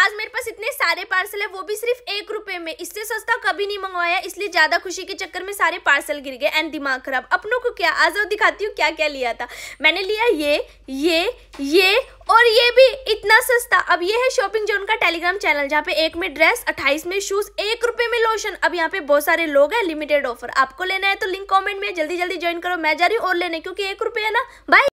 आज मेरे पास इतने सारे पार्सल है वो भी सिर्फ एक रुपए में इससे सस्ता कभी नहीं मंगवाया इसलिए ज्यादा खुशी के चक्कर में सारे पार्सल गिर गए एंड दिमाग खराब अपनों को क्या आज और दिखाती हूँ क्या क्या लिया था मैंने लिया ये ये ये और ये भी इतना सस्ता अब ये है शॉपिंग जोन का टेलीग्राम चैनल जहाँ पे एक में ड्रेस अट्ठाईस में शूज एक रुपए में लोशन अब यहाँ पे बहुत सारे लोग हैं लिमिटेड ऑफर आपको लेना है तो लिंक कमेंट में जल्दी जल्दी ज्वाइन करो मैं जा रही हूँ और लेने क्योंकि एक रुपये है ना बाय